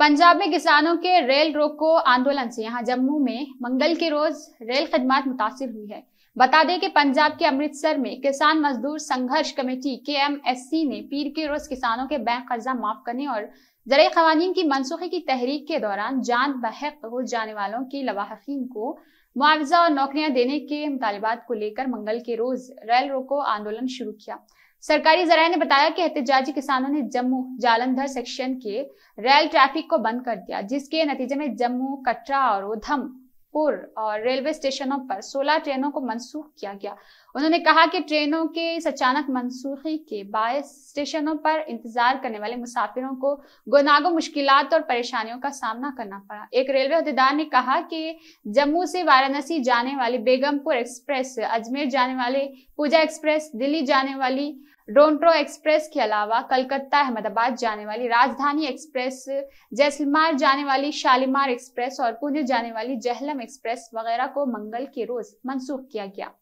पंजाब में किसानों के रेल रोको आंदोलन से यहां जम्मू में मंगल के रोज रेल खदमात मुतासर हुई है बता दें कि पंजाब के अमृतसर में किसान मजदूर संघर्ष कमेटी के ने पीर के रोज किसानों के बैंक कर्जा माफ करने और जरिए खवानी की मनसूखी की तहरीक के दौरान जान बहक हो जाने वालों की लवाहकिन को मुआवजा और नौकरियां देने के मुतालबात को लेकर मंगल के रोज रेल रोको आंदोलन शुरू किया सरकारी जराये ने बताया कि एहतजाजी किसानों ने जम्मू जालंधर सेक्शन के रेल ट्रैफिक को बंद कर दिया जिसके नतीजे में जम्मू कटरा और उधम गोरखपुर और रेलवे स्टेशनों पर 16 ट्रेनों को मनसूख किया गया उन्होंने कहा कि ट्रेनों के इस अचानक मनसूखी के बायस स्टेशनों पर इंतजार करने वाले मुसाफिरों को गुनागो मुश्किल और परेशानियों का सामना करना पड़ा एक रेलवे अहदेदार ने कहा कि जम्मू से वाराणसी जाने वाली बेगमपुर एक्सप्रेस अजमेर जाने वाले पूजा एक्सप्रेस दिल्ली जाने वाली डोंट्रो एक्सप्रेस के अलावा कलकत्ता अहमदाबाद जाने वाली राजधानी एक्सप्रेस जैसलमार जाने वाली शालीमार एक्सप्रेस और पुणे जाने वाली जहलम एक्सप्रेस वगैरह को मंगल के रोज मनसूख किया गया